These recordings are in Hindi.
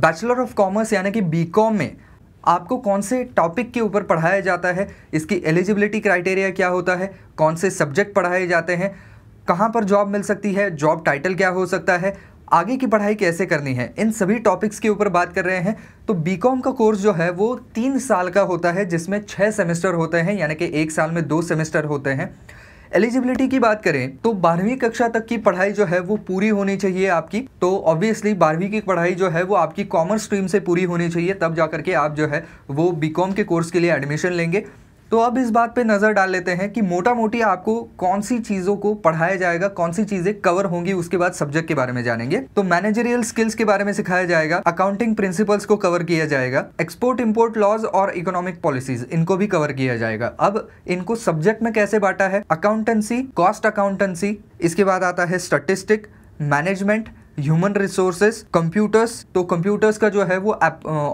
बैचलर ऑफ कॉमर्स यानी कि बी में आपको कौन से टॉपिक के ऊपर पढ़ाया जाता है इसकी एलिजिबिलिटी क्राइटेरिया क्या होता है कौन से सब्जेक्ट पढ़ाए जाते हैं कहाँ पर जॉब मिल सकती है जॉब टाइटल क्या हो सकता है आगे की पढ़ाई कैसे करनी है इन सभी टॉपिक्स के ऊपर बात कर रहे हैं तो बी का कोर्स जो है वो तीन साल का होता है जिसमें छः सेमेस्टर होते हैं यानी कि एक साल में दो सेमेस्टर होते हैं एलिजिबिलिटी की बात करें तो बारहवीं कक्षा तक की पढ़ाई जो है वो पूरी होनी चाहिए आपकी तो ऑब्वियसली बारहवीं की पढ़ाई जो है वो आपकी कॉमर्स स्ट्रीम से पूरी होनी चाहिए तब जा करके आप जो है वो बीकॉम के कोर्स के लिए एडमिशन लेंगे तो अब इस बात पे नज़र डाल लेते हैं कि मोटा मोटी आपको कौन सी चीज़ों को पढ़ाया जाएगा कौन सी चीज़ें कवर होंगी उसके बाद सब्जेक्ट के बारे में जानेंगे तो मैनेजरियल स्किल्स के बारे में सिखाया जाएगा अकाउंटिंग प्रिंसिपल्स को कवर किया जाएगा एक्सपोर्ट इम्पोर्ट लॉज और इकोनॉमिक पॉलिसीज इनको भी कवर किया जाएगा अब इनको सब्जेक्ट में कैसे बांटा है अकाउंटेंसी कॉस्ट अकाउंटेंसी इसके बाद आता है statistic management human resources computers तो कंप्यूटर्स का जो है वो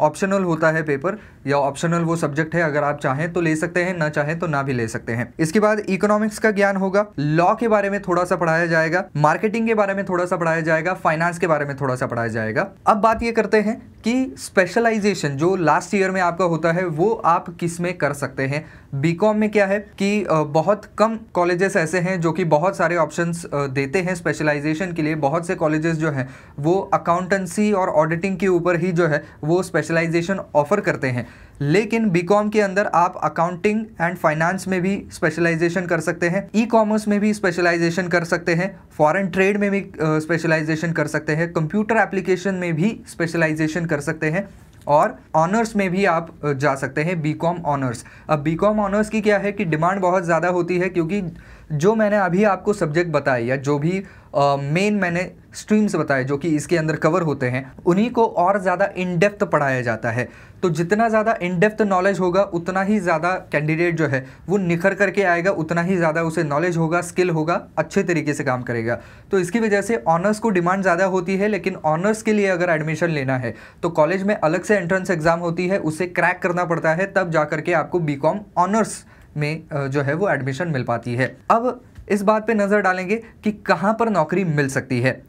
ऑप्शनल होता है पेपर या ऑप्शनल वो सब्जेक्ट है अगर आप चाहें तो ले सकते हैं ना चाहें तो ना भी ले सकते हैं इसके बाद इकोनॉमिक्स का ज्ञान होगा लॉ के बारे में थोड़ा सा पढ़ाया जाएगा मार्केटिंग के बारे में थोड़ा सा पढ़ाया जाएगा फाइनेंस के बारे में थोड़ा सा पढ़ाया जाएगा अब बात ये करते हैं कि स्पेशलाइजेशन जो लास्ट ईयर में आपका होता है वो आप किस में कर सकते हैं बीकॉम में क्या है कि बहुत कम कॉलेजेस ऐसे हैं जो कि बहुत सारे ऑप्शंस देते हैं स्पेशलाइजेशन के लिए बहुत से कॉलेजेस जो हैं वो अकाउंटेंसी और ऑडिटिंग के ऊपर ही जो है वो स्पेशलाइजेशन ऑफर करते हैं लेकिन बीकॉम के अंदर आप अकाउंटिंग एंड फाइनेंस में भी स्पेशलाइजेशन कर सकते हैं ई कॉमर्स में भी स्पेशलाइजेशन कर सकते हैं फॉरेन ट्रेड में भी स्पेशलाइजेशन कर सकते हैं कंप्यूटर एप्लीकेशन में भी स्पेशलाइजेशन कर सकते हैं और ऑनर्स में भी आप जा सकते हैं बीकॉम ऑनर्स अब बीकॉम ऑनर्स की क्या है कि डिमांड बहुत ज़्यादा होती है क्योंकि जो मैंने अभी आपको सब्जेक्ट बताए या जो भी मेन मैंने स्ट्रीम्स बताए जो कि इसके अंदर कवर होते हैं उन्हीं को और ज़्यादा इन डेप्थ पढ़ाया जाता है तो जितना ज़्यादा इन डेप्थ नॉलेज होगा उतना ही ज़्यादा कैंडिडेट जो है वो निखर करके आएगा उतना ही ज़्यादा उसे नॉलेज होगा स्किल होगा अच्छे तरीके से काम करेगा तो इसकी वजह से ऑनर्स को डिमांड ज़्यादा होती है लेकिन ऑनर्स के लिए अगर एडमिशन लेना है तो कॉलेज में अलग से एंट्रेंस एग्ज़ाम होती है उसे क्रैक करना पड़ता है तब जा करके आपको बी ऑनर्स में जो है वो एडमिशन मिल पाती है अब इस बात पे नज़र डालेंगे कि कहाँ पर नौकरी मिल सकती है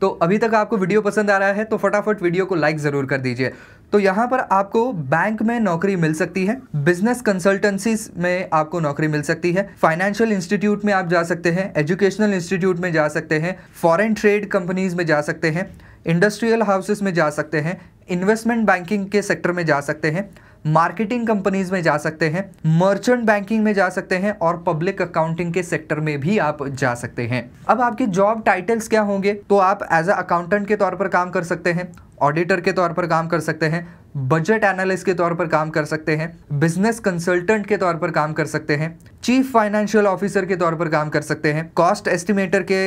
तो अभी तक आपको वीडियो पसंद आ रहा है तो फटाफट वीडियो को लाइक ज़रूर कर दीजिए तो यहाँ पर आपको बैंक में नौकरी मिल सकती है बिजनेस कंसल्टेंसीज में आपको नौकरी मिल सकती है फाइनेंशियल इंस्टीट्यूट में आप जा सकते हैं एजुकेशनल इंस्टीट्यूट में जा सकते हैं फॉरेन ट्रेड कंपनीज में जा सकते हैं इंडस्ट्रियल हाउसेस में जा सकते हैं इन्वेस्टमेंट बैंकिंग के सेक्टर में जा सकते हैं मार्केटिंग कंपनीज में जा सकते हैं मर्चेंट बैंकिंग में जा सकते हैं और पब्लिक अकाउंटिंग के सेक्टर में भी आप जा सकते हैं अब आपके जॉब टाइटल्स क्या होंगे तो आप एज अ अकाउंटेंट के तौर पर काम कर सकते हैं ऑडिटर के तौर पर काम कर सकते हैं बजट एनालिस्ट के तौर पर काम कर सकते हैं बिजनेस कंसल्टेंट के तौर पर काम कर सकते हैं चीफ फाइनेंशियल ऑफिसर के तौर पर काम कर सकते हैं कॉस्ट एस्टिमेटर के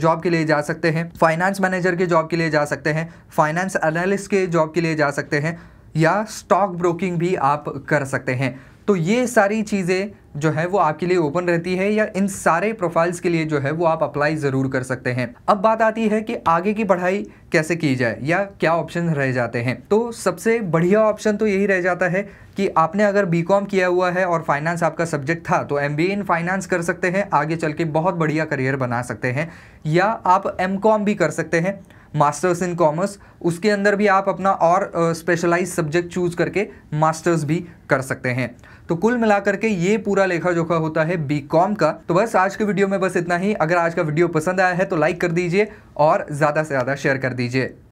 जॉब के लिए जा सकते हैं फाइनेंस मैनेजर के जॉब के लिए जा सकते हैं फाइनेंस एनालिस्ट के जॉब के लिए जा सकते हैं या स्टॉक ब्रोकिंग भी आप कर सकते हैं तो ये सारी चीज़ें जो है वो आपके लिए ओपन रहती है या इन सारे प्रोफाइल्स के लिए जो है वो आप अप्लाई ज़रूर कर सकते हैं अब बात आती है कि आगे की पढ़ाई कैसे की जाए या क्या ऑप्शन रह जाते हैं तो सबसे बढ़िया ऑप्शन तो यही रह जाता है कि आपने अगर बी कॉम किया हुआ है और फाइनेंस आपका सब्जेक्ट था तो एम बी इन फाइनेंस कर सकते हैं आगे चल के बहुत बढ़िया करियर बना सकते हैं या आप एम कॉम भी कर सकते हैं मास्टर्स इन कॉमर्स उसके अंदर भी आप अपना और स्पेशलाइज सब्जेक्ट चूज़ करके मास्टर्स भी कर सकते हैं तो कुल मिलाकर के ये पूरा लेखा जोखा होता है बी कॉम का तो बस आज के वीडियो में बस इतना ही अगर आज का वीडियो पसंद आया है तो लाइक कर दीजिए और ज़्यादा से ज़्यादा शेयर कर दीजिए